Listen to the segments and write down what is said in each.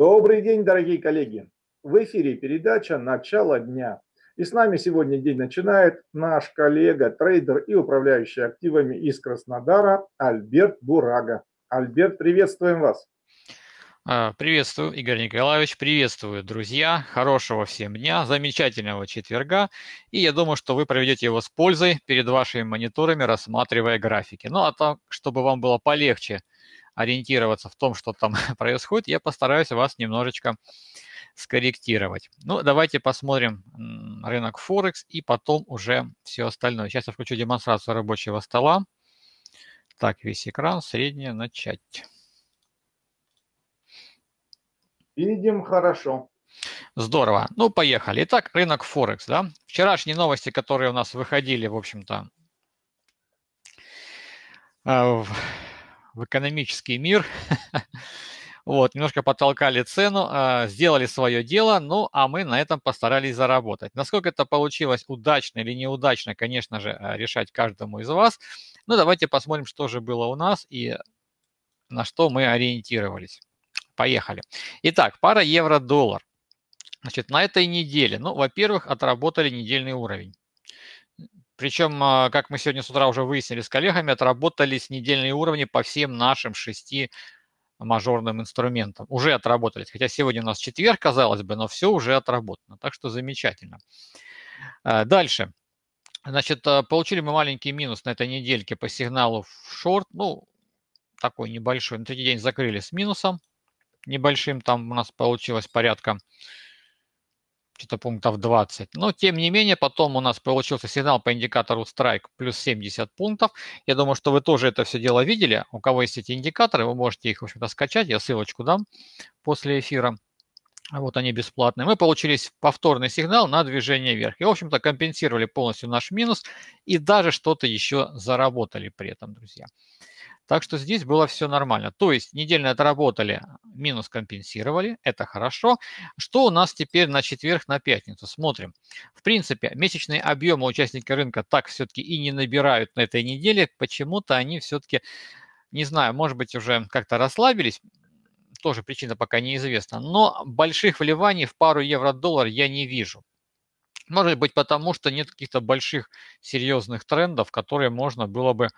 Добрый день, дорогие коллеги! В эфире передача «Начало дня». И с нами сегодня день начинает наш коллега, трейдер и управляющий активами из Краснодара Альберт Бурага. Альберт, приветствуем вас! А, приветствую, Игорь Николаевич, приветствую, друзья. Хорошего всем дня, замечательного четверга. И я думаю, что вы проведете его с пользой перед вашими мониторами, рассматривая графики. Ну а так, чтобы вам было полегче ориентироваться в том, что там происходит, я постараюсь вас немножечко скорректировать. Ну, давайте посмотрим рынок Форекс и потом уже все остальное. Сейчас я включу демонстрацию рабочего стола. Так, весь экран, среднее, начать. Видим хорошо. Здорово. Ну, поехали. Итак, рынок Форекс, да. Вчерашние новости, которые у нас выходили, в общем-то, а, в экономический мир. Вот, немножко подтолкали цену, а, сделали свое дело, ну, а мы на этом постарались заработать. Насколько это получилось удачно или неудачно, конечно же, а, решать каждому из вас. Ну, давайте посмотрим, что же было у нас и на что мы ориентировались. Поехали. Итак, пара евро-доллар. Значит, на этой неделе, ну, во-первых, отработали недельный уровень. Причем, а, как мы сегодня с утра уже выяснили с коллегами, отработались недельные уровни по всем нашим шести мажорным инструментам. Уже отработались. Хотя сегодня у нас четверг, казалось бы, но все уже отработано. Так что замечательно. А, дальше. Значит, а, получили мы маленький минус на этой недельке по сигналу в шорт. Ну, такой небольшой. На третий день закрыли с минусом небольшим. Там у нас получилось порядка что-то пунктов 20. Но, тем не менее, потом у нас получился сигнал по индикатору Strike плюс 70 пунктов. Я думаю, что вы тоже это все дело видели. У кого есть эти индикаторы, вы можете их, в общем-то, скачать. Я ссылочку дам после эфира. Вот они бесплатные. Мы получили повторный сигнал на движение вверх. И, в общем-то, компенсировали полностью наш минус и даже что-то еще заработали при этом, друзья. Так что здесь было все нормально. То есть недельно отработали, минус компенсировали, это хорошо. Что у нас теперь на четверг, на пятницу? Смотрим. В принципе, месячные объемы участники рынка так все-таки и не набирают на этой неделе. Почему-то они все-таки, не знаю, может быть, уже как-то расслабились. Тоже причина пока неизвестна. Но больших вливаний в пару евро-доллар я не вижу. Может быть, потому что нет каких-то больших серьезных трендов, которые можно было бы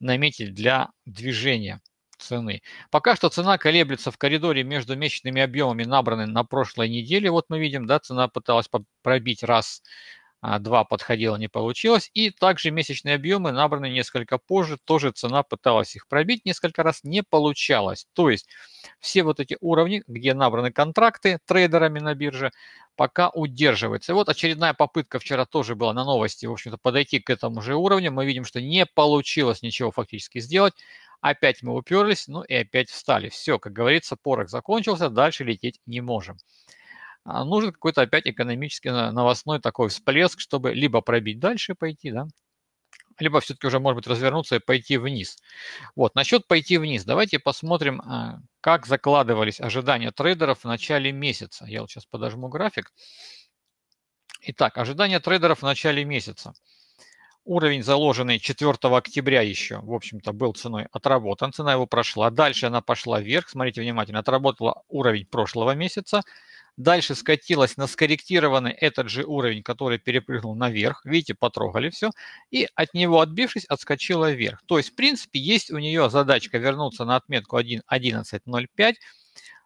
наметить для движения цены. Пока что цена колеблется в коридоре между месячными объемами, набранными на прошлой неделе. Вот мы видим, да, цена пыталась пробить раз а, два подходило не получилось. И также месячные объемы набраны несколько позже, тоже цена пыталась их пробить несколько раз, не получалось. То есть все вот эти уровни, где набраны контракты трейдерами на бирже, пока удерживается. И вот очередная попытка вчера тоже была на новости, в общем-то, подойти к этому же уровню. Мы видим, что не получилось ничего фактически сделать. Опять мы уперлись, ну и опять встали. Все, как говорится, порох закончился, дальше лететь не можем. А нужен какой-то опять экономический новостной такой всплеск, чтобы либо пробить дальше пойти, да, либо все-таки уже, может быть, развернуться и пойти вниз. Вот, насчет пойти вниз, давайте посмотрим, а, как закладывались ожидания трейдеров в начале месяца. Я вот сейчас подожму график. Итак, ожидания трейдеров в начале месяца. Уровень, заложенный 4 октября еще, в общем-то, был ценой отработан, цена его прошла. Дальше она пошла вверх, смотрите внимательно, отработала уровень прошлого месяца – Дальше скатилась на скорректированный этот же уровень, который перепрыгнул наверх. Видите, потрогали все. И от него отбившись, отскочила вверх. То есть, в принципе, есть у нее задачка вернуться на отметку 1.11.05.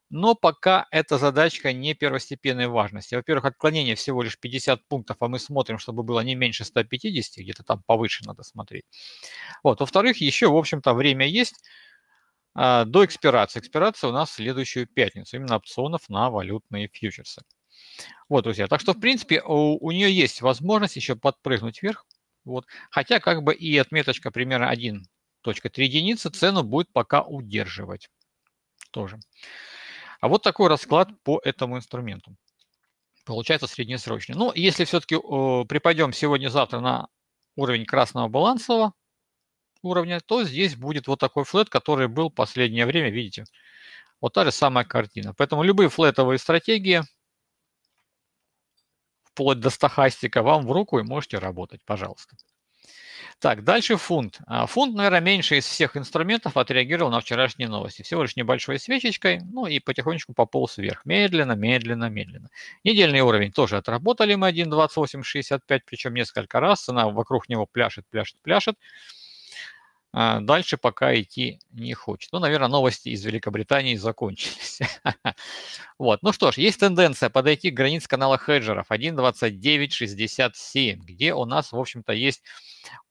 Но пока эта задачка не первостепенной важности. Во-первых, отклонение всего лишь 50 пунктов, а мы смотрим, чтобы было не меньше 150, где-то там повыше надо смотреть. Вот. Во-вторых, еще, в общем-то, время есть. А, до экспирации. Экспирация у нас в следующую пятницу, именно опционов на валютные фьючерсы. Вот, друзья, так что, в принципе, у, у нее есть возможность еще подпрыгнуть вверх. Вот. Хотя, как бы и отметочка примерно 1.3 единицы цену будет пока удерживать тоже. А вот такой расклад по этому инструменту. Получается среднесрочный. Ну, если все-таки э, припадем сегодня-завтра на уровень красного балансового, уровня, то здесь будет вот такой флет, который был в последнее время, видите. Вот та же самая картина. Поэтому любые флетовые стратегии, вплоть до стахастика, вам в руку и можете работать, пожалуйста. Так, дальше фунт. А, фунт, наверное, меньше из всех инструментов отреагировал на вчерашние новости. Всего лишь небольшой свечечкой, ну и потихонечку пополз вверх. Медленно, медленно, медленно. Недельный уровень тоже отработали мы 1.2865, причем несколько раз. Цена вокруг него пляшет, пляшет, пляшет. А, дальше пока идти не хочет. Ну, наверное, новости из Великобритании закончились. Вот. Ну что ж, есть тенденция подойти к границ канала хеджеров 1.29.67, где у нас, в общем-то, есть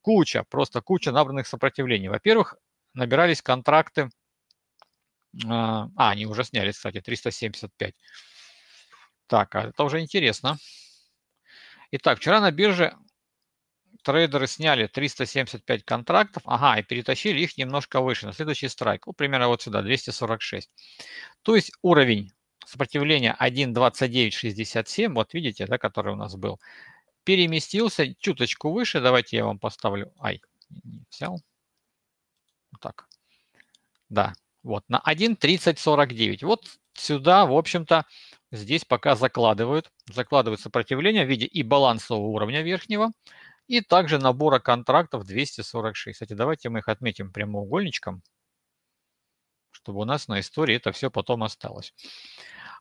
куча, просто куча набранных сопротивлений. Во-первых, набирались контракты. А, а они уже снялись, кстати, 375. Так, а это уже интересно. Итак, вчера на бирже трейдеры сняли 375 контрактов, ага, и перетащили их немножко выше, на следующий страйк, ну, примерно вот сюда, 246. То есть уровень сопротивления 1.2967, вот видите, да, который у нас был, переместился чуточку выше, давайте я вам поставлю, ай, не взял, вот так, да, вот, на 1.3049. Вот сюда, в общем-то, здесь пока закладывают, закладывают сопротивление в виде и балансового уровня верхнего, и также набора контрактов 246. Кстати, давайте мы их отметим прямоугольничком, чтобы у нас на истории это все потом осталось.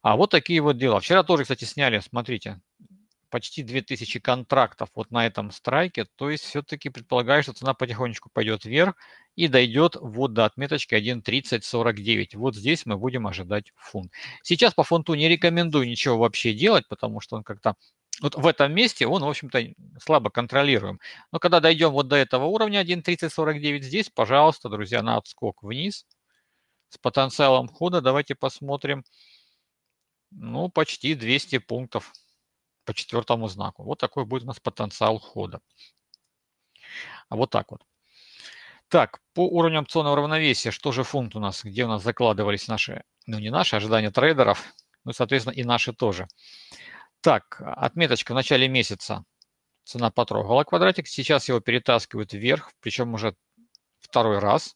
А вот такие вот дела. Вчера тоже, кстати, сняли, смотрите, почти 2000 контрактов вот на этом страйке, то есть все-таки предполагаю, что цена потихонечку пойдет вверх и дойдет вот до отметочки 1.3049. Вот здесь мы будем ожидать фунт. Сейчас по фунту не рекомендую ничего вообще делать, потому что он как-то вот в этом месте он, в общем-то, слабо контролируем. Но когда дойдем вот до этого уровня 1.3049, здесь, пожалуйста, друзья, на отскок вниз с потенциалом хода. Давайте посмотрим. Ну, почти 200 пунктов по четвертому знаку. Вот такой будет у нас потенциал хода. А Вот так вот. Так, по уровню опционного равновесия, что же фунт у нас, где у нас закладывались наши, ну не наши, ожидания трейдеров, ну, соответственно, и наши тоже. Так, отметочка в начале месяца. Цена потрогала квадратик. Сейчас его перетаскивают вверх, причем уже второй раз.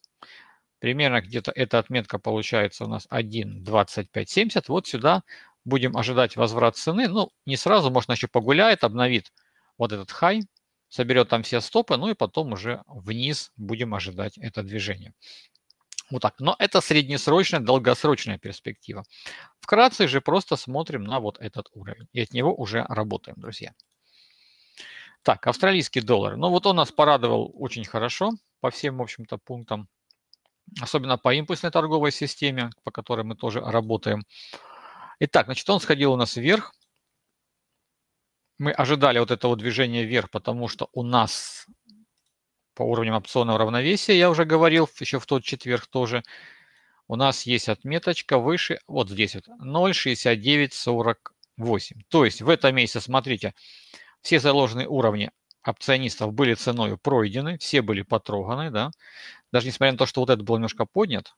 Примерно где-то эта отметка получается у нас 1.2570. Вот сюда будем ожидать возврат цены. Ну, не сразу, может, еще погуляет, обновит вот этот хай, соберет там все стопы, ну и потом уже вниз будем ожидать это движение. Вот так. Но это среднесрочная, долгосрочная перспектива. Вкратце же просто смотрим на вот этот уровень. И от него уже работаем, друзья. Так, австралийский доллар. Ну вот он нас порадовал очень хорошо по всем, в общем-то, пунктам. Особенно по импульсной торговой системе, по которой мы тоже работаем. Итак, значит, он сходил у нас вверх. Мы ожидали вот этого движения вверх, потому что у нас по уровням опционного равновесия, я уже говорил, еще в тот четверг тоже, у нас есть отметочка выше, вот здесь вот, 0,6948. То есть в этом месяце, смотрите, все заложенные уровни опционистов были ценой пройдены, все были потроганы, да. Даже несмотря на то, что вот этот был немножко поднят,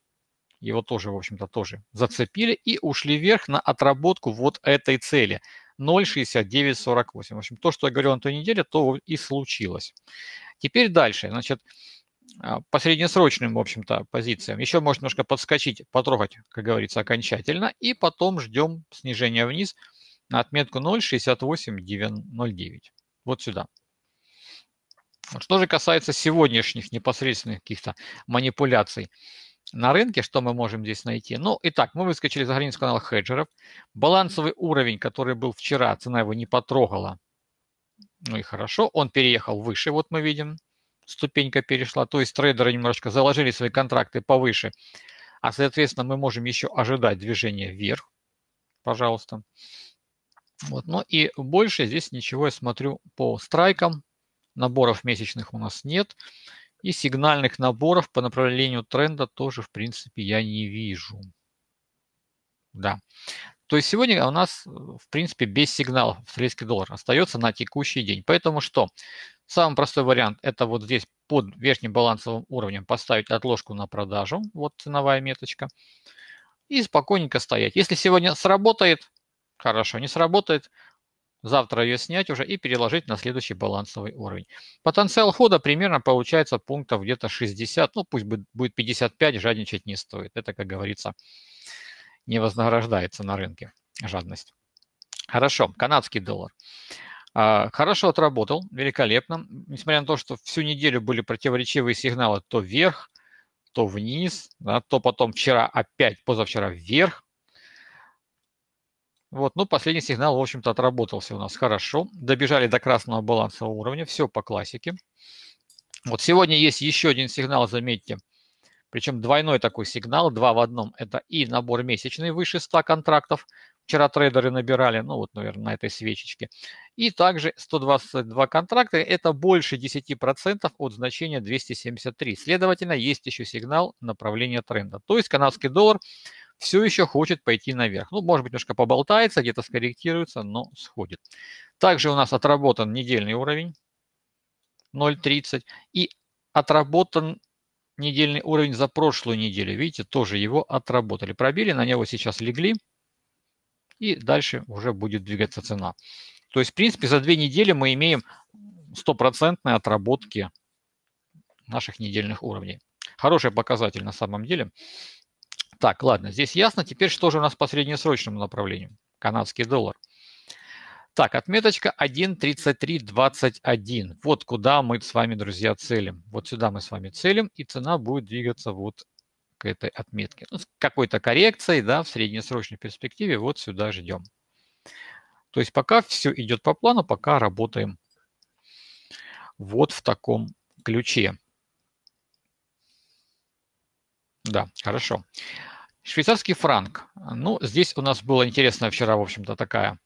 его тоже, в общем-то, тоже зацепили и ушли вверх на отработку вот этой цели – 0,6948. В общем, то, что я говорил на той неделе, то и случилось. Теперь дальше. Значит, а, по среднесрочным, в общем-то, позициям. Еще можно немножко подскочить, потрогать, как говорится, окончательно. И потом ждем снижения вниз на отметку 0,6809. Вот сюда. Что же касается сегодняшних непосредственных каких-то манипуляций на рынке, что мы можем здесь найти? Ну, итак, мы выскочили за границу канала хеджеров. Балансовый уровень, который был вчера, цена его не потрогала. Ну и хорошо, он переехал выше, вот мы видим, ступенька перешла. То есть трейдеры немножко заложили свои контракты повыше. А, соответственно, мы можем еще ожидать движения вверх. Пожалуйста. Вот, ну и больше здесь ничего я смотрю по страйкам. Наборов месячных у нас нет. Нет. И сигнальных наборов по направлению тренда тоже, в принципе, я не вижу. Да. То есть сегодня у нас, э, в принципе, без сигналов австралийский доллар остается на текущий день. Поэтому что? Самый простой вариант – это вот здесь под верхним балансовым уровнем поставить отложку на продажу. Вот ценовая меточка. И спокойненько стоять. Если сегодня сработает, хорошо, не сработает, Завтра ее снять уже и переложить на следующий балансовый уровень. Потенциал хода примерно получается пунктов где-то 60, ну пусть будет 55, жадничать не стоит. Это, как говорится, не вознаграждается на рынке жадность. Хорошо, канадский доллар. А, хорошо отработал, великолепно. Несмотря на то, что всю неделю были противоречивые сигналы то вверх, то вниз, да, то потом вчера опять, позавчера вверх, вот, ну, последний сигнал, в общем-то, отработался у нас хорошо. Добежали до красного балансового уровня, все по классике. Вот сегодня есть еще один сигнал, заметьте, причем двойной такой сигнал, два в одном. Это и набор месячный выше 100 контрактов, вчера трейдеры набирали, ну вот, наверное, на этой свечечке. И также 122 контракта – это больше 10% от значения 273. Следовательно, есть еще сигнал направления тренда. То есть канадский доллар все еще хочет пойти наверх. Ну, может быть, немножко поболтается, где-то скорректируется, но сходит. Также у нас отработан недельный уровень 0.30 и отработан недельный уровень за прошлую неделю. Видите, тоже его отработали. Пробили, на него сейчас легли и дальше уже будет двигаться цена. То есть, в принципе, за две недели мы имеем стопроцентные отработки наших недельных уровней. Хороший показатель на самом деле. Так, ладно, здесь ясно. Теперь что же у нас по среднесрочному направлению? Канадский доллар. Так, отметочка 1.3321. Вот куда мы с вами, друзья, целим. Вот сюда мы с вами целим, и цена будет двигаться вот к этой отметке. Ну, с какой-то коррекцией, да, в среднесрочной перспективе вот сюда ждем. То есть пока все идет по плану, пока работаем вот в таком ключе. Да, хорошо. Швейцарский франк. Ну, здесь у нас была интересная вчера, в общем-то, такая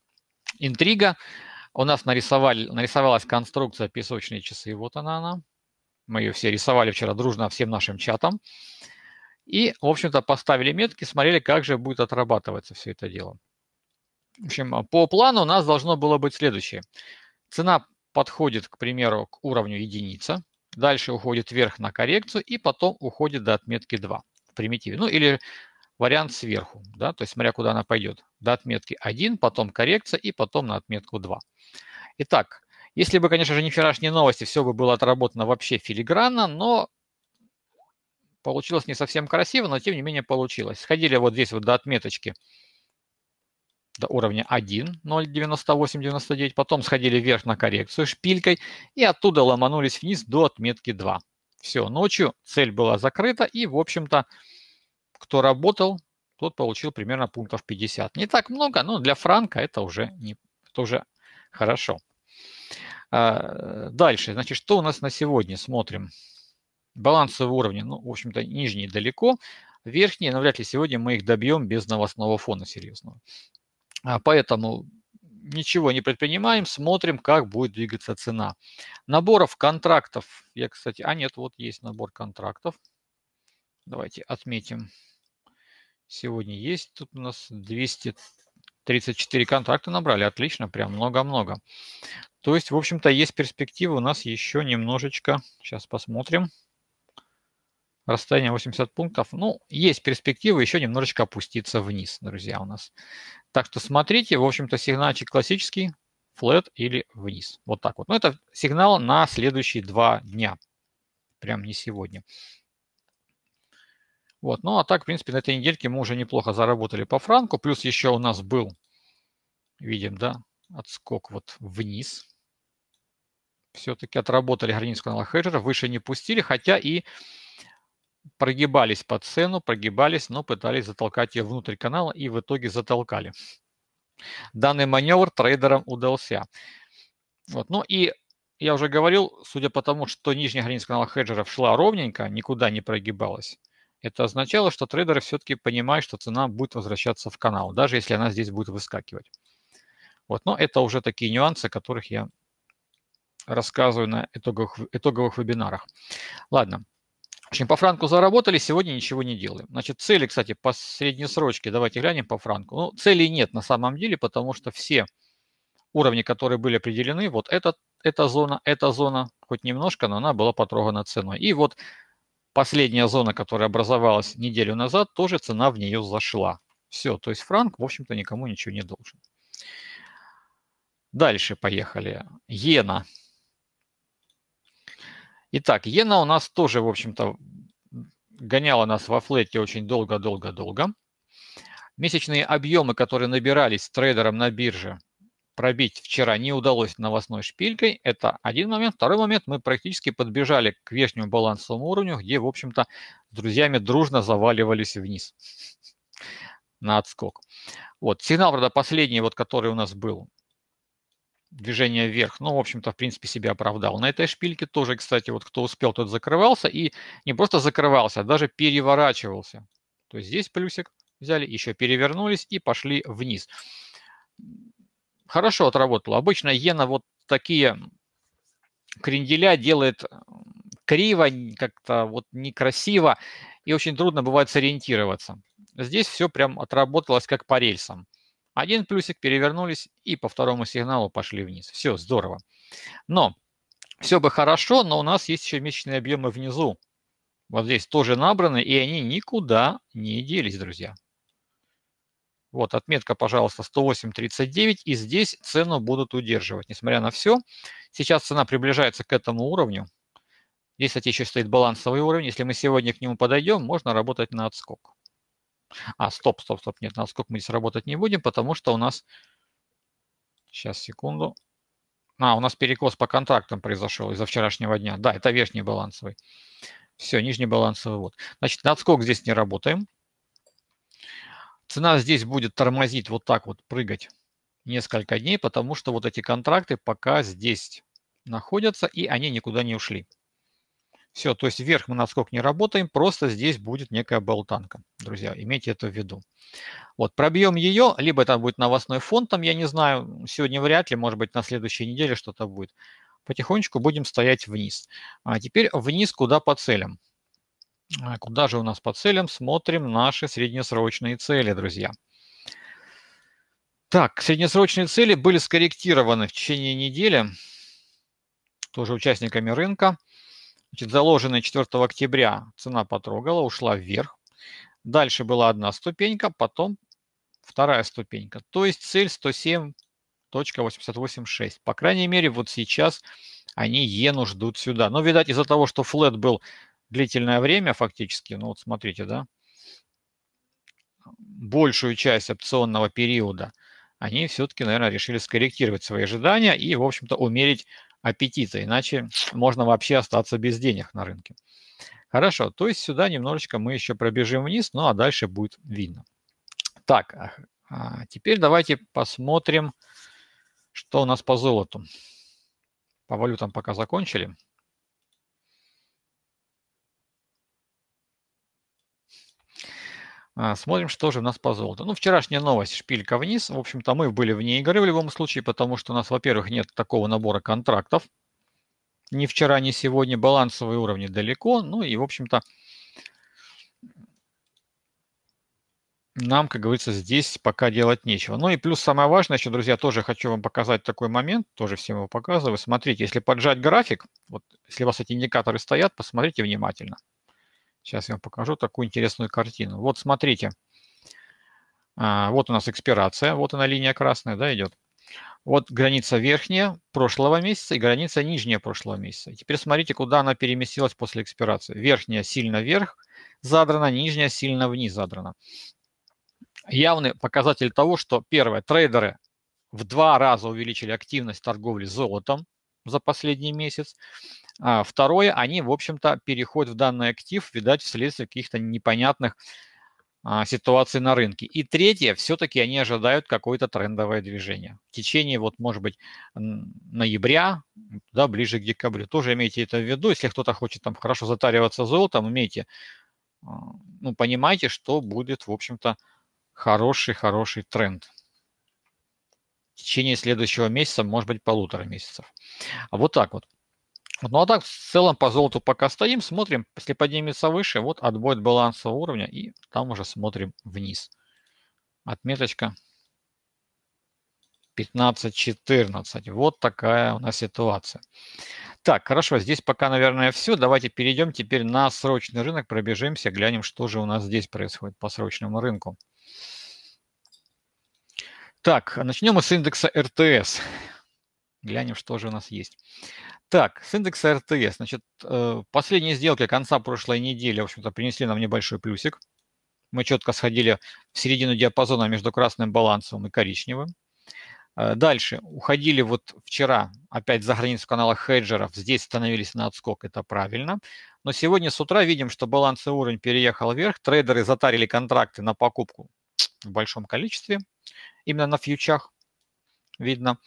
интрига. У нас нарисовали, нарисовалась конструкция песочные часы. Вот она она. Мы ее все рисовали вчера дружно всем нашим чатам. И, в общем-то, поставили метки, смотрели, как же будет отрабатываться все это дело. В общем, по плану у нас должно было быть следующее. Цена подходит, к примеру, к уровню единица, дальше уходит вверх на коррекцию и потом уходит до отметки 2 примитиве. Ну или вариант сверху, да, то есть смотря куда она пойдет. До отметки 1, потом коррекция и потом на отметку 2. Итак, если бы, конечно же, не вчерашние новости, все бы было отработано вообще филигранно, но получилось не совсем красиво, но тем не менее получилось. Сходили вот здесь вот до отметочки до уровня 1, 0,98,99, потом сходили вверх на коррекцию шпилькой и оттуда ломанулись вниз до отметки 2. Все, ночью цель была закрыта, и, в общем-то, кто работал, тот получил примерно пунктов 50. Не так много, но для франка это уже, не, это уже хорошо. А, дальше, значит, что у нас на сегодня? Смотрим. Балансовые уровни, ну, в общем-то, нижние далеко, верхние, но вряд ли сегодня мы их добьем без новостного фона серьезного. А, поэтому ничего не предпринимаем, смотрим, как будет двигаться цена. Наборов контрактов, я, кстати, а нет, вот есть набор контрактов. Давайте отметим. Сегодня есть, тут у нас 234 контракта набрали, отлично, прям много-много. То есть, в общем-то, есть перспектива у нас еще немножечко. Сейчас посмотрим расстояние 80 пунктов. Ну, есть перспективы еще немножечко опуститься вниз, друзья, у нас. Так что смотрите, в общем-то, сигнальчик классический, flat или вниз. Вот так вот. Но ну, это сигнал на следующие два дня. Прям не сегодня. Вот, ну а так, в принципе, на этой недельке мы уже неплохо заработали по франку. Плюс еще у нас был, видим, да, отскок вот вниз. Все-таки отработали границу канала хеджера, выше не пустили, хотя и прогибались под цену, прогибались, но пытались затолкать ее внутрь канала и в итоге затолкали. Данный маневр трейдерам удался. Вот. Ну и я уже говорил, судя по тому, что нижняя граница канала хеджеров шла ровненько, никуда не прогибалась, это означало, что трейдеры все-таки понимают, что цена будет возвращаться в канал, даже если она здесь будет выскакивать. Вот. Но это уже такие нюансы, которых я рассказываю на итоговых, итоговых вебинарах. Ладно, в общем, по франку заработали, сегодня ничего не делаем. Значит, цели, кстати, по среднесрочке, давайте глянем по франку. Ну, целей нет на самом деле, потому что все уровни, которые были определены, вот этот, эта зона, эта зона, хоть немножко, но она была потрогана ценой. И вот последняя зона, которая образовалась неделю назад, тоже цена в нее зашла. Все, то есть франк, в общем-то, никому ничего не должен. Дальше поехали. Иена. Итак, иена у нас тоже, в общем-то, гоняла нас во флете очень долго-долго-долго. Месячные объемы, которые набирались трейдером на бирже, пробить вчера не удалось новостной шпилькой. Это один момент. Второй момент, мы практически подбежали к верхнему балансовому уровню, где, в общем-то, с друзьями дружно заваливались вниз на отскок. Вот, сигнал, правда, последний, вот, который у нас был, движение вверх, ну, в общем-то, в принципе, себя оправдал. На этой шпильке тоже, кстати, вот кто успел, тот закрывался. И не просто закрывался, а даже переворачивался. То есть здесь плюсик взяли, еще перевернулись и пошли вниз. Хорошо отработало. Обычно иена вот такие кренделя делает криво, как-то вот некрасиво, и очень трудно бывает сориентироваться. Здесь все прям отработалось как по рельсам. Один плюсик, перевернулись и по второму сигналу пошли вниз. Все, здорово. Но все бы хорошо, но у нас есть еще месячные объемы внизу. Вот здесь тоже набраны, и они никуда не делись, друзья. Вот отметка, пожалуйста, 108.39, и здесь цену будут удерживать, несмотря на все. Сейчас цена приближается к этому уровню. Здесь, кстати, еще стоит балансовый уровень. Если мы сегодня к нему подойдем, можно работать на отскок. А, стоп, стоп, стоп, нет, насколько мы здесь работать не будем, потому что у нас... Сейчас, секунду. А, у нас перекос по контрактам произошел из-за вчерашнего дня. Да, это верхний балансовый. Все, нижний балансовый вот. Значит, на здесь не работаем. Цена здесь будет тормозить вот так вот, прыгать несколько дней, потому что вот эти контракты пока здесь находятся, и они никуда не ушли. Все, то есть вверх мы на не работаем, просто здесь будет некая болтанка, друзья, имейте это в виду. Вот, пробьем ее, либо это будет новостной фон, там, я не знаю, сегодня вряд ли, может быть, на следующей неделе что-то будет. Потихонечку будем стоять вниз. А теперь вниз куда по целям. А куда же у нас по целям? Смотрим наши среднесрочные цели, друзья. Так, среднесрочные цели были скорректированы в течение недели, тоже участниками рынка. Значит, заложенная 4 октября цена потрогала, ушла вверх. Дальше была одна ступенька, потом вторая ступенька. То есть цель 107.886. По крайней мере, вот сейчас они иену ждут сюда. Но, видать, из-за того, что флет был длительное время фактически, ну вот смотрите, да, большую часть опционного периода, они все-таки, наверное, решили скорректировать свои ожидания и, в общем-то, умерить аппетита, иначе можно вообще остаться без денег на рынке. Хорошо, то есть сюда немножечко мы еще пробежим вниз, ну а дальше будет видно. Так, а теперь давайте посмотрим, что у нас по золоту. По валютам пока закончили. А, смотрим, что же у нас по золоту. Ну, вчерашняя новость, шпилька вниз. В общем-то, мы были вне игры в любом случае, потому что у нас, во-первых, нет такого набора контрактов. Ни вчера, ни сегодня. Балансовые уровни далеко. Ну и, в общем-то, нам, как говорится, здесь пока делать нечего. Ну и плюс самое важное еще, друзья, тоже хочу вам показать такой момент, тоже всем его показываю. Смотрите, если поджать график, вот если у вас эти индикаторы стоят, посмотрите внимательно – Сейчас я вам покажу такую интересную картину. Вот смотрите. А, вот у нас экспирация, вот она линия красная, да, идет. Вот граница верхняя прошлого месяца и граница нижняя прошлого месяца. теперь смотрите, куда она переместилась после экспирации. Верхняя сильно вверх задрана, нижняя сильно вниз задрана. Явный показатель того, что первое, трейдеры в два раза увеличили активность торговли золотом за последний месяц. А, второе, они, в общем-то, переходят в данный актив, видать, вследствие каких-то непонятных а, ситуаций на рынке. И третье, все-таки они ожидают какое-то трендовое движение. В течение, вот, может быть, ноября, да, ближе к декабрю. Тоже имейте это в виду. Если кто-то хочет там хорошо затариваться золотом, имейте, а, ну, понимайте, что будет, в общем-то, хороший-хороший тренд в течение следующего месяца, может быть, полутора месяцев. А Вот так вот. Ну а так, в целом по золоту пока стоим, смотрим, если поднимется выше, вот отбой от балансового уровня, и там уже смотрим вниз. Отметочка 15-14. Вот такая у нас ситуация. Так, хорошо, здесь пока, наверное, все. Давайте перейдем теперь на срочный рынок, пробежимся, глянем, что же у нас здесь происходит по срочному рынку. Так, начнем мы с индекса РТС глянем, что же у нас есть. Так, с индекса РТС. Значит, э, последние сделки конца прошлой недели, в общем-то, принесли нам небольшой плюсик. Мы четко сходили в середину диапазона между красным балансовым и коричневым. Э, дальше. Уходили вот вчера опять за границу канала хеджеров. Здесь становились на отскок, это правильно. Но сегодня с утра видим, что балансовый уровень переехал вверх. Трейдеры затарили контракты на покупку в большом количестве, именно на фьючах видно.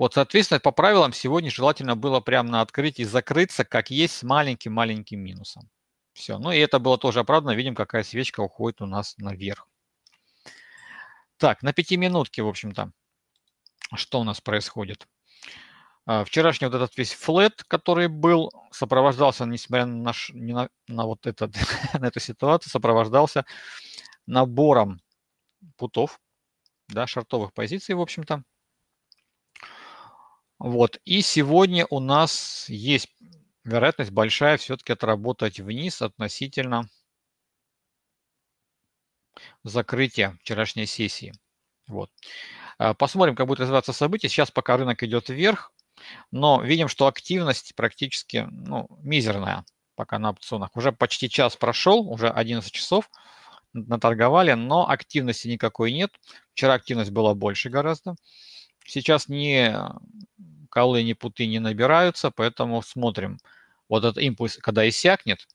Вот, соответственно, по правилам сегодня желательно было прямо на открытии закрыться, как есть, с маленьким-маленьким минусом. Все. Ну и это было тоже оправдано. Видим, какая свечка уходит у нас наверх. Так, на пятиминутке, в общем-то, что у нас происходит? А, вчерашний вот этот весь флет, который был, сопровождался, несмотря на, наш, не на, на вот этот, на эту ситуацию, сопровождался набором путов, да, шартовых позиций, в общем-то. Вот. И сегодня у нас есть вероятность большая все-таки отработать вниз относительно закрытия вчерашней сессии. Вот. Э, посмотрим, как будет развиваться событие. Сейчас пока рынок идет вверх, но видим, что активность практически ну, мизерная пока на опционах. Уже почти час прошел, уже 11 часов наторговали, но активности никакой нет. Вчера активность была больше гораздо сейчас ни колы, ни путы не набираются, поэтому смотрим. Вот этот импульс, когда иссякнет,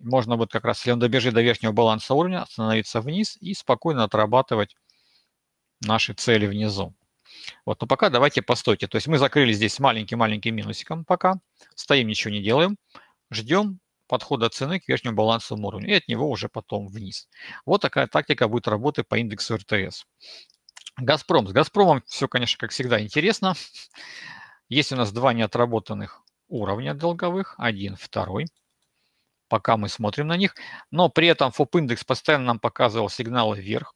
можно будет как раз, если он добежит до верхнего баланса уровня, остановиться вниз и спокойно отрабатывать наши цели внизу. Вот, но пока давайте постойте. То есть мы закрыли здесь маленьким-маленьким минусиком пока. Стоим, ничего не делаем. Ждем подхода цены к верхнему балансовому уровню и от него уже потом вниз. Вот такая тактика будет работы по индексу РТС. Газпром. С Газпромом все, конечно, как всегда, интересно. Есть у нас два неотработанных уровня долговых. Один, второй. Пока мы смотрим на них. Но при этом ФОП-индекс постоянно нам показывал сигналы вверх.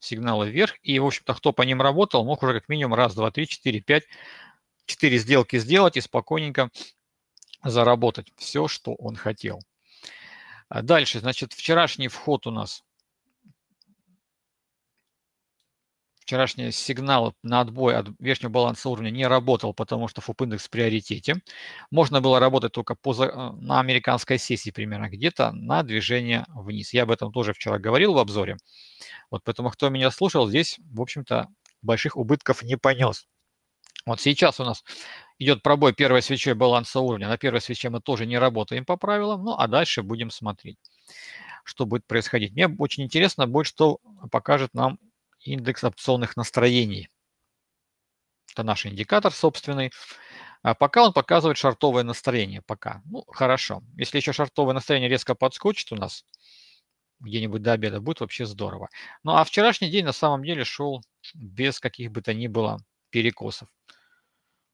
Сигналы вверх. И, в общем-то, кто по ним работал, мог уже как минимум раз, два, три, четыре, пять, четыре сделки сделать и спокойненько заработать все, что он хотел. Дальше, значит, вчерашний вход у нас вчерашний сигнал на отбой от верхнего баланса уровня не работал, потому что FUP индекс в приоритете. Можно было работать только по, э, на американской сессии примерно, где-то на движение вниз. Я об этом тоже вчера говорил в обзоре. Вот поэтому, кто меня слушал, здесь, в общем-то, больших убытков не понес. Вот сейчас у нас идет пробой первой свечой баланса уровня. На первой свече мы тоже не работаем по правилам, ну а дальше будем смотреть, что будет происходить. Мне очень интересно будет, что покажет нам индекс опционных настроений. Это наш индикатор собственный. А пока он показывает шартовое настроение. Пока. Ну, хорошо. Если еще шартовое настроение резко подскочит у нас, где-нибудь до обеда, будет вообще здорово. Ну, а вчерашний день на самом деле шел без каких бы то ни было перекосов.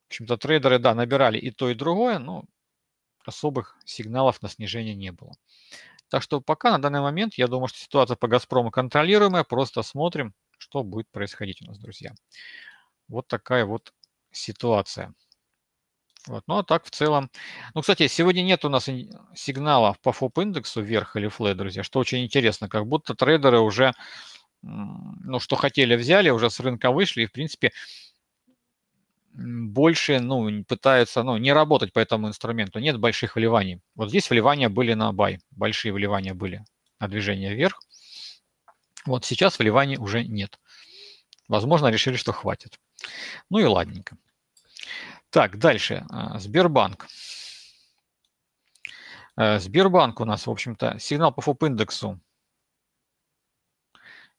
В общем-то, трейдеры, да, набирали и то, и другое, но особых сигналов на снижение не было. Так что пока на данный момент, я думаю, что ситуация по «Газпрому» контролируемая, просто смотрим, что будет происходить у нас, друзья. Вот такая вот ситуация. Вот. Ну а так в целом. Ну, кстати, сегодня нет у нас сигнала по ФОП индексу вверх или флэ, друзья, что очень интересно. Как будто трейдеры уже, ну, что хотели, взяли, уже с рынка вышли и, в принципе, больше, ну, пытаются, ну, не работать по этому инструменту. Нет больших вливаний. Вот здесь вливания были на бай, большие вливания были на движение вверх. Вот сейчас вливаний уже нет. Возможно, решили, что хватит. Ну и ладненько. Так, дальше. А, Сбербанк. А, Сбербанк у нас, в общем-то, сигнал по ФУП индексу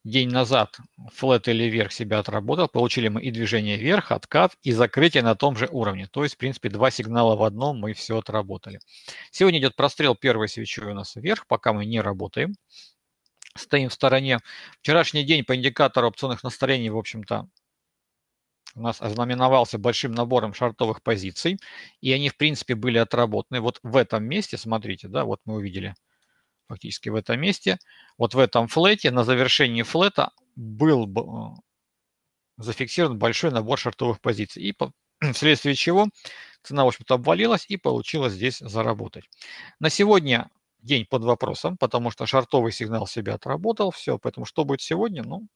день назад флет или вверх себя отработал. Получили мы и движение вверх, откат, и закрытие на том же уровне. То есть, в принципе, два сигнала в одном мы все отработали. Сегодня идет прострел первой свечой у нас вверх, пока мы не работаем стоим в стороне. Вчерашний день по индикатору опционных настроений, в общем-то, у нас ознаменовался большим набором шартовых позиций, и они, в принципе, были отработаны. Вот в этом месте, смотрите, да, вот мы увидели фактически в этом месте, вот в этом флете, на завершении флета был э, зафиксирован большой набор шартовых позиций. И по, вследствие чего цена, в общем-то, обвалилась и получилось здесь заработать. На сегодня день под вопросом, потому что шартовый сигнал себя отработал, все. Поэтому что будет сегодня, ну,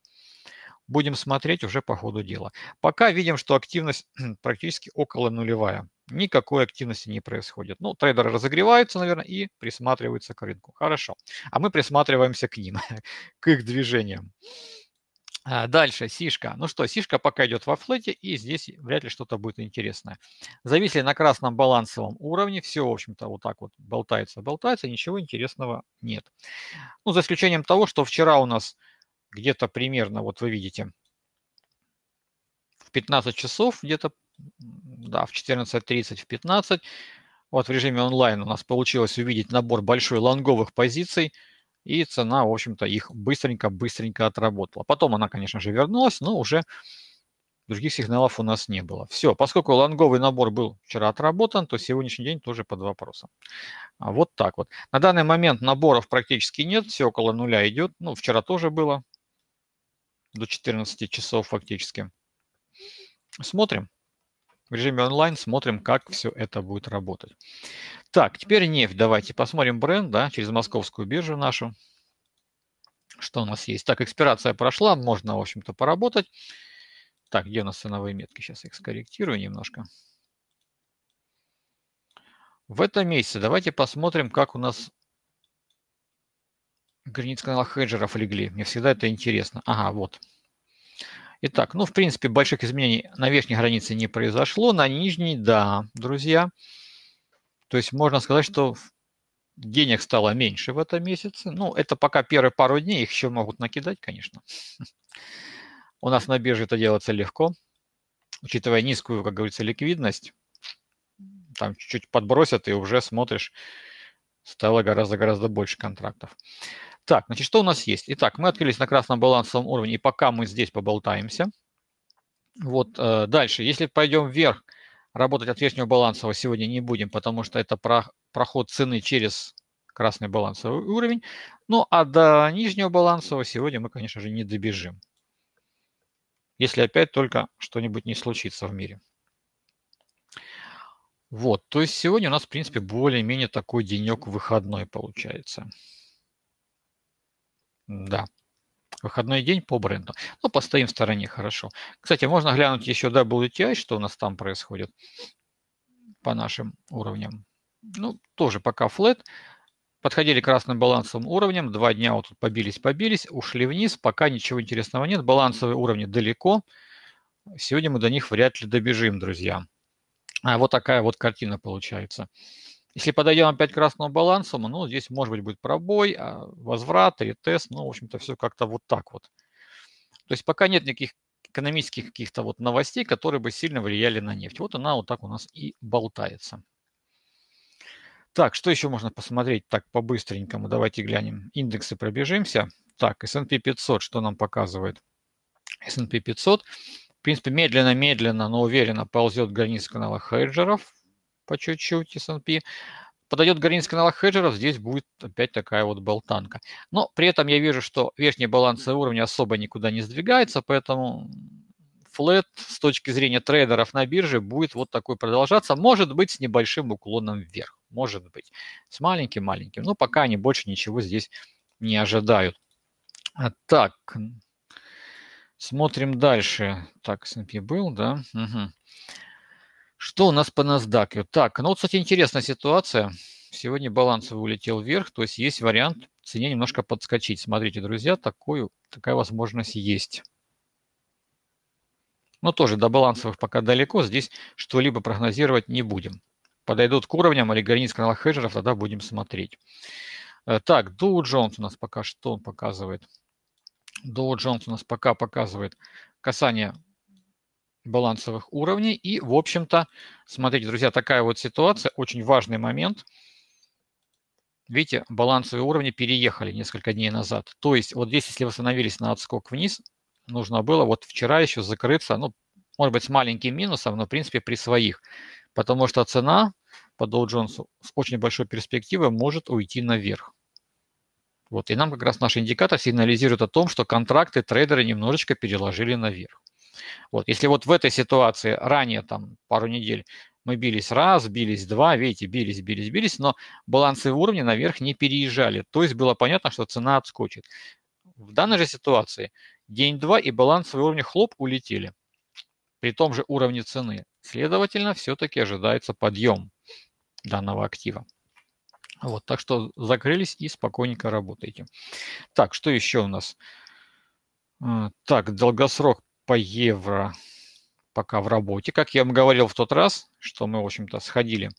будем смотреть уже по ходу дела. Пока видим, что активность практически около нулевая. Никакой активности не происходит. Ну, трейдеры разогреваются, наверное, и присматриваются к рынку. Хорошо. А мы присматриваемся к ним, к их движениям. А, дальше сишка. Ну что, сишка пока идет во флоте, и здесь вряд ли что-то будет интересное. Зависли на красном балансовом уровне. Все, в общем-то, вот так вот болтается, болтается, ничего интересного нет. Ну, за исключением того, что вчера у нас где-то примерно, вот вы видите, в 15 часов, где-то, да, в 14.30, в 15, вот в режиме онлайн у нас получилось увидеть набор большой лонговых позиций – и цена, в общем-то, их быстренько-быстренько отработала. Потом она, конечно же, вернулась, но уже других сигналов у нас не было. Все, поскольку лонговый набор был вчера отработан, то сегодняшний день тоже под вопросом. А вот так вот. На данный момент наборов практически нет, все около нуля идет. Ну, вчера тоже было, до 14 часов фактически. Смотрим в режиме онлайн, смотрим, как все это будет работать. Так, теперь нефть. Давайте посмотрим бренд, да, через московскую биржу нашу. Что у нас есть? Так, экспирация прошла, можно, в общем-то, поработать. Так, где у нас ценовые метки? Сейчас их скорректирую немножко. В этом месяце давайте посмотрим, как у нас границы канала хеджеров легли. Мне всегда это интересно. Ага, вот. Итак, ну, в принципе, больших изменений на верхней границе не произошло, на нижней – да, друзья. То есть можно сказать, что денег стало меньше в этом месяце. Ну, это пока первые пару дней, их еще могут накидать, конечно. У нас на бирже это делается легко, учитывая низкую, как говорится, ликвидность. Там чуть-чуть подбросят, и уже смотришь, стало гораздо-гораздо больше контрактов. Так, значит, что у нас есть? Итак, мы открылись на красном балансовом уровне, и пока мы здесь поболтаемся. Вот э, дальше, если пойдем вверх, работать от верхнего балансового сегодня не будем, потому что это про, проход цены через красный балансовый уровень. Ну, а до нижнего балансового сегодня мы, конечно же, не добежим. Если опять только что-нибудь не случится в мире. Вот, то есть сегодня у нас, в принципе, более-менее такой денек выходной получается. Да. Выходной день по бренду. Ну, постоим в стороне, хорошо. Кстати, можно глянуть еще WTI, что у нас там происходит по нашим уровням. Ну, тоже пока флет. Подходили красным балансовым уровнем. Два дня вот тут побились-побились, ушли вниз. Пока ничего интересного нет. Балансовые уровни далеко. Сегодня мы до них вряд ли добежим, друзья. А вот такая вот картина получается. Если подойдем опять к красному балансу, ну, здесь, может быть, будет пробой, а, возврат, ретест, ну, в общем-то, все как-то вот так вот. То есть пока нет никаких экономических каких-то вот новостей, которые бы сильно влияли на нефть. Вот она вот так у нас и болтается. Так, что еще можно посмотреть так по-быстренькому? Давайте глянем. Индексы пробежимся. Так, S&P 500, что нам показывает? S&P 500, в принципе, медленно-медленно, но уверенно ползет границ канала хеджеров по чуть-чуть S&P. Подойдет Горинский канала хеджеров, здесь будет опять такая вот болтанка. Но при этом я вижу, что верхний баланс уровня особо никуда не сдвигается, поэтому флет с точки зрения трейдеров на бирже будет вот такой продолжаться. Может быть, с небольшим уклоном вверх. Может быть. С маленьким-маленьким. Но пока они больше ничего здесь не ожидают. А так, смотрим дальше. Так, S&P был, да? Угу. Что у нас по NASDAQ? Так, ну вот, кстати, интересная ситуация. Сегодня балансовый улетел вверх, то есть есть вариант цене немножко подскочить. Смотрите, друзья, такую, такая возможность есть. Но тоже до балансовых пока далеко, здесь что-либо прогнозировать не будем. Подойдут к уровням или границ канала хеджеров, тогда будем смотреть. Э, так, Dow Джонс у нас пока что он показывает? Dow Джонс у нас пока показывает касание балансовых уровней. И, в общем-то, смотрите, друзья, такая вот ситуация, очень важный момент. Видите, балансовые уровни переехали несколько дней назад. То есть вот здесь, если вы остановились на отскок вниз, нужно было вот вчера еще закрыться, ну, может быть, с маленьким минусом, но, в принципе, при своих. Потому что цена по Dow Jones с очень большой перспективой может уйти наверх. Вот, и нам как раз наш индикатор сигнализирует о том, что контракты трейдеры немножечко переложили наверх. Вот, если вот в этой ситуации ранее, там, пару недель, мы бились раз, бились два, видите, бились, бились, бились, но балансовые уровни наверх не переезжали. То есть было понятно, что цена отскочит. В данной же ситуации день-два и балансовые уровни хлоп улетели при том же уровне цены. Следовательно, все-таки ожидается подъем данного актива. Вот, так что закрылись и спокойненько работаете. Так, что еще у нас? Э, так, долгосрок по евро пока в работе. Как я вам говорил в тот раз, что мы, в общем-то, сходили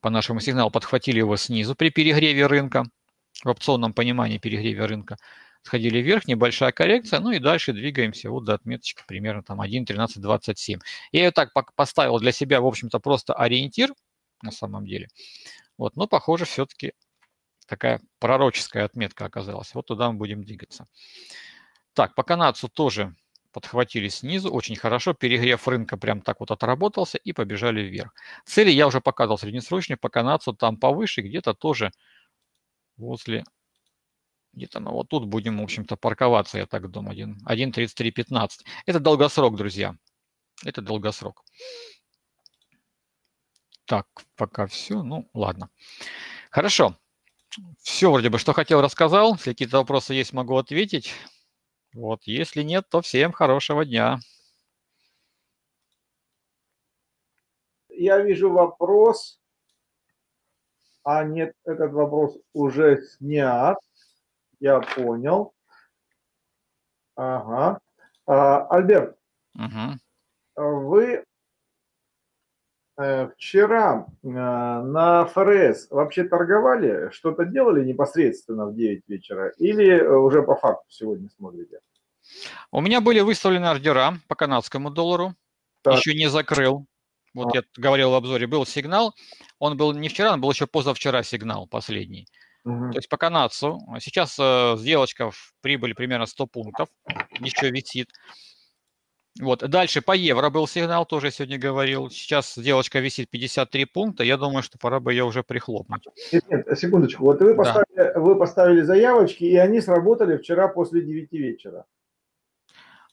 по нашему сигналу, подхватили его снизу при перегреве рынка, в опционном понимании перегреве рынка. Сходили вверх, небольшая коррекция, ну и дальше двигаемся вот до отметочки примерно там 1.1327. Я ее так поставил для себя, в общем-то, просто ориентир на самом деле. Вот, но, похоже, все-таки такая пророческая отметка оказалась. Вот туда мы будем двигаться. Так, по канадцу тоже подхватили снизу, очень хорошо, перегрев рынка прям так вот отработался и побежали вверх. Цели я уже показывал среднесрочные по канадцу, там повыше, где-то тоже возле, где-то, ну вот тут будем, в общем-то, парковаться, я так думаю, 1.33.15. Это долгосрок, друзья, это долгосрок. Так, пока все, ну ладно. Хорошо, все вроде бы, что хотел, рассказал. Если какие-то вопросы есть, могу ответить. Вот, если нет, то всем хорошего дня. Я вижу вопрос. А нет, этот вопрос уже снят. Я понял. Ага. А, Альберт, угу. вы Э, вчера э, на ФРС вообще торговали, что-то делали непосредственно в 9 вечера или э, уже по факту сегодня смотрите? У меня были выставлены ордера по канадскому доллару, так. еще не закрыл. Вот а. я говорил в обзоре, был сигнал, он был не вчера, он был еще позавчера сигнал последний. Угу. То есть по канадцу. Сейчас э, сделочка в прибыль примерно 100 пунктов, еще висит. Вот, дальше по евро был сигнал, тоже сегодня говорил. Сейчас сделочка висит 53 пункта. Я думаю, что пора бы ее уже прихлопнуть. Нет, секундочку. Вот вы поставили, да. вы поставили заявочки, и они сработали вчера после 9 вечера.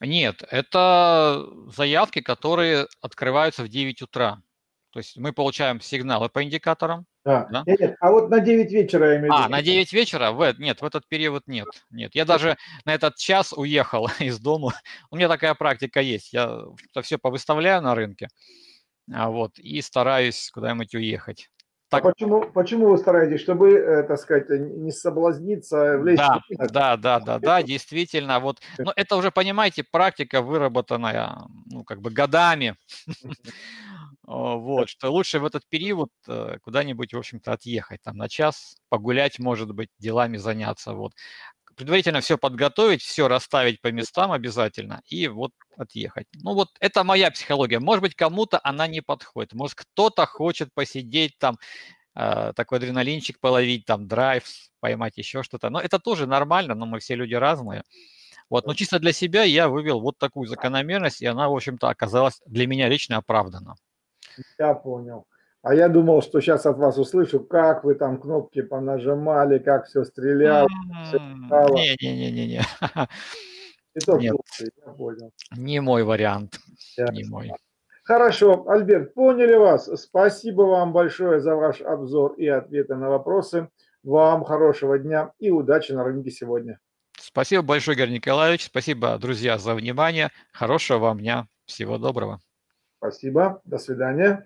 Нет, это заявки, которые открываются в 9 утра. То есть мы получаем сигналы по индикаторам, да. да? Нет, а вот на 9 вечера я имею в а, виду. А, на 9 вечера? В, нет, в этот период нет. Нет, я даже на этот час уехал из дома. У меня такая практика есть. Я все повыставляю на рынке а вот, и стараюсь куда-нибудь уехать. А так... А почему, почему вы стараетесь, чтобы, э, так сказать, э, не соблазниться? А влезть да, в да, да, да, да, действительно. Вот, но это уже, понимаете, практика выработанная, ну, как бы годами. А, вот, что лучше в этот период э, куда-нибудь, в общем-то, отъехать, там, на час погулять, может быть, делами заняться, вот. Предварительно все подготовить, все расставить по местам обязательно и вот отъехать. Ну вот это моя психология. Может быть, кому-то она не подходит. Может, кто-то хочет посидеть там, э, такой адреналинчик половить, там, драйв поймать, еще что-то. Но это тоже нормально, но мы все люди разные. Вот, но чисто для себя я вывел вот такую закономерность, и она, в общем-то, оказалась для меня лично оправдана. Я понял. А я думал, что сейчас от вас услышу, как вы там кнопки понажимали, как все стреляло, Не-не-не-не-не. Нет, я понял. Не мой вариант. не мой. Хорошо, Альберт, поняли вас. Спасибо вам большое за ваш обзор и ответы на вопросы. Вам хорошего дня и удачи на рынке сегодня. Спасибо большое, Игорь Николаевич. Спасибо, друзья, за внимание. Хорошего вам дня. Всего доброго. Спасибо. До свидания.